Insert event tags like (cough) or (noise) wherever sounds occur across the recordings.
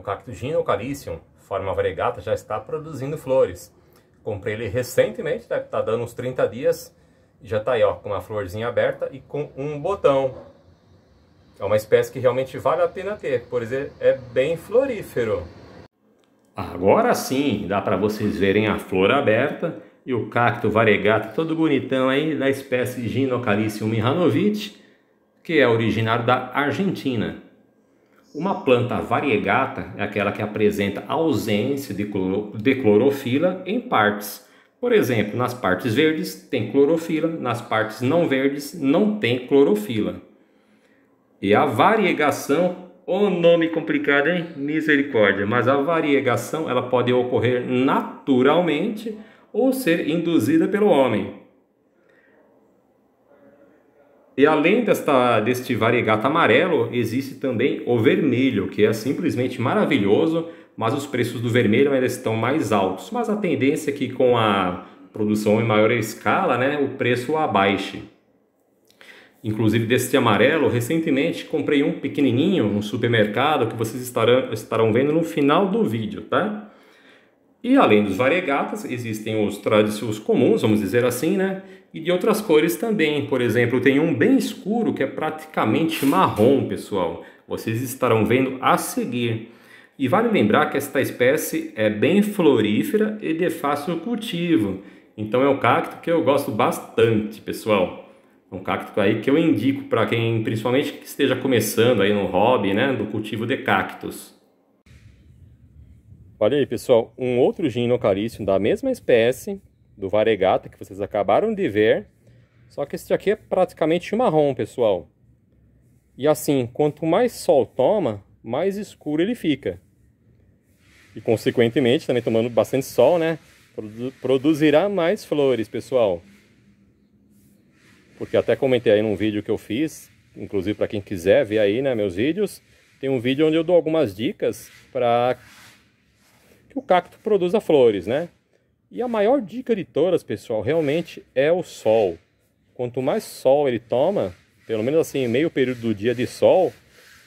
Meu cacto Gino eucalicium, forma variegata, já está produzindo flores. Comprei ele recentemente, deve estar tá dando uns 30 dias. e Já está aí, ó, com uma florzinha aberta e com um botão. É uma espécie que realmente vale a pena ter, por exemplo, é, é bem florífero. Agora sim, dá para vocês verem a flor aberta e o cacto variegato todo bonitão aí da espécie Ginocalicium mihanovic, que é originário da Argentina. Uma planta variegata é aquela que apresenta ausência de, cloro, de clorofila em partes. Por exemplo, nas partes verdes tem clorofila, nas partes não verdes não tem clorofila. E a variegação, o oh nome complicado, hein? Misericórdia. Mas a variegação ela pode ocorrer naturalmente ou ser induzida pelo homem. E além desta, deste variegato amarelo, existe também o vermelho, que é simplesmente maravilhoso, mas os preços do vermelho ainda estão mais altos. Mas a tendência é que com a produção em maior escala, né, o preço abaixe. Inclusive deste amarelo, recentemente comprei um pequenininho no supermercado que vocês estarão, estarão vendo no final do vídeo, tá? E além dos variegatas, existem os tradicionais comuns, vamos dizer assim, né? E de outras cores também. Por exemplo, tem um bem escuro que é praticamente marrom, pessoal. Vocês estarão vendo a seguir. E vale lembrar que esta espécie é bem florífera e de fácil cultivo. Então é um cacto que eu gosto bastante, pessoal. É um cacto aí que eu indico para quem, principalmente que esteja começando aí no hobby, né, do cultivo de cactos. Olha aí, pessoal, um outro gin nocarício da mesma espécie, do Varegata, que vocês acabaram de ver. Só que esse aqui é praticamente marrom, pessoal. E assim, quanto mais sol toma, mais escuro ele fica. E consequentemente, também tomando bastante sol, né? produzirá mais flores, pessoal. Porque até comentei aí num vídeo que eu fiz, inclusive para quem quiser ver aí, né, meus vídeos, tem um vídeo onde eu dou algumas dicas para que o cacto produza flores, né? E a maior dica de todas, pessoal, realmente é o sol. Quanto mais sol ele toma, pelo menos assim, meio período do dia de sol,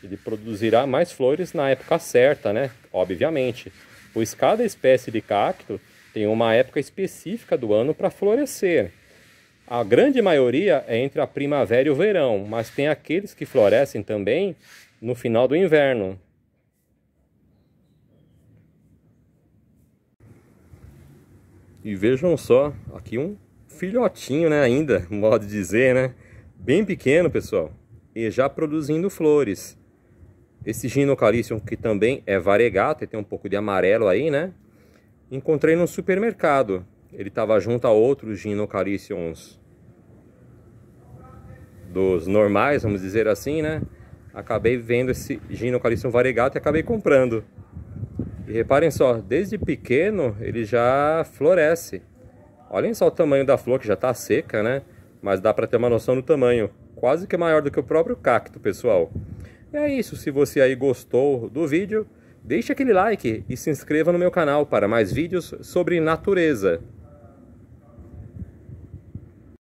ele produzirá mais flores na época certa, né? Obviamente, pois cada espécie de cacto tem uma época específica do ano para florescer. A grande maioria é entre a primavera e o verão, mas tem aqueles que florescem também no final do inverno, E vejam só, aqui um filhotinho, né, ainda, (laughs) modo de dizer, né? Bem pequeno, pessoal, e já produzindo flores. Esse ginocalicium, que também é e tem um pouco de amarelo aí, né? Encontrei no supermercado. Ele estava junto a outros ginocaliciums dos normais, vamos dizer assim, né? Acabei vendo esse ginocalicium variegato e acabei comprando. E reparem só, desde pequeno ele já floresce. Olhem só o tamanho da flor, que já está seca, né? Mas dá para ter uma noção do tamanho. Quase que maior do que o próprio cacto, pessoal. É isso, se você aí gostou do vídeo, deixe aquele like e se inscreva no meu canal para mais vídeos sobre natureza.